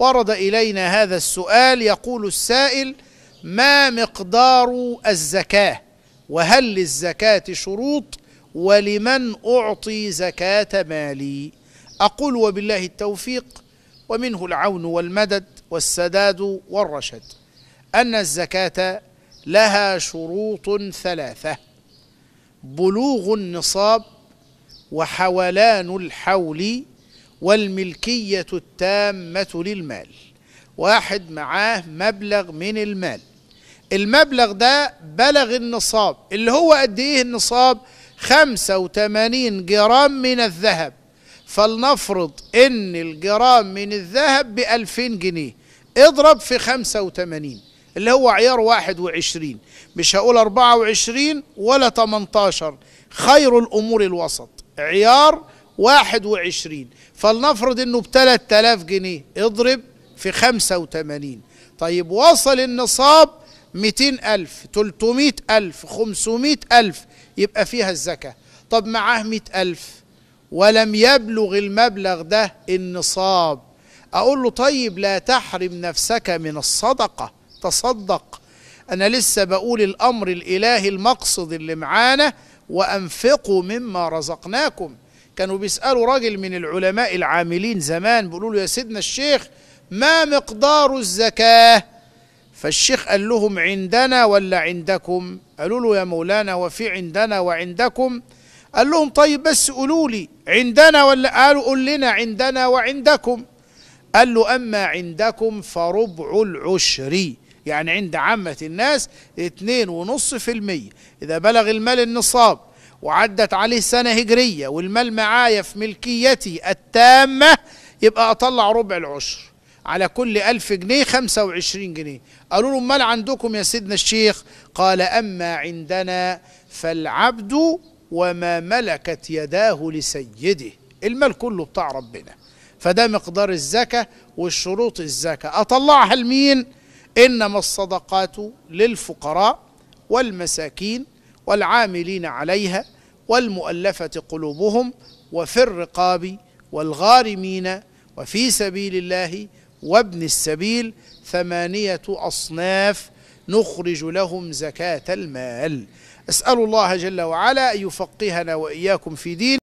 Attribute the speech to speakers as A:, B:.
A: ورد إلينا هذا السؤال يقول السائل ما مقدار الزكاة وهل للزكاة شروط ولمن أعطي زكاة مالي أقول وبالله التوفيق ومنه العون والمدد والسداد والرشد أن الزكاة لها شروط ثلاثة بلوغ النصاب وحولان الحول والملكية التامة للمال واحد معاه مبلغ من المال المبلغ ده بلغ النصاب اللي هو قد ايه النصاب 85 جرام من الذهب فلنفرض ان الجرام من الذهب ب 2000 جنيه اضرب في 85 اللي هو عيار 21 مش هقول 24 ولا 18 خير الامور الوسط عيار واحد وعشرين فلنفرض انه بتلات تلاف جنيه اضرب في خمسة وثمانين طيب وصل النصاب ميتين ألف تلتمية ألف خمسمائة ألف يبقى فيها الزكاة طب معاه مية ألف ولم يبلغ المبلغ ده النصاب أقول له طيب لا تحرم نفسك من الصدقة تصدق أنا لسه بقول الأمر الإلهي المقصد اللي معانا وأنفقوا مما رزقناكم كانوا بيسألوا راجل من العلماء العاملين زمان بيقولوا له يا سيدنا الشيخ ما مقدار الزكاة فالشيخ قال لهم عندنا ولا عندكم قالوا له يا مولانا وفي عندنا وعندكم قال لهم طيب بس قولوا لي عندنا ولا قالوا قول لنا عندنا وعندكم قال له أما عندكم فربع العشر يعني عند عامة الناس اتنين ونص في المية إذا بلغ المال النصاب وعدت عليه سنة هجرية والمال معايا في ملكيتي التامة يبقى أطلع ربع العشر على كل ألف جنيه خمسة وعشرين جنيه قالوا له امال عندكم يا سيدنا الشيخ قال أما عندنا فالعبد وما ملكت يداه لسيده المال كله بتاع ربنا فده مقدار الزكاة والشروط الزكاة أطلعها لمين إنما الصدقات للفقراء والمساكين والعاملين عليها والمؤلفة قلوبهم وفي الرقاب والغارمين وفي سبيل الله وابن السبيل ثمانية أصناف نخرج لهم زكاة المال أسأل الله جل وعلا أن يفقهنا وإياكم في دين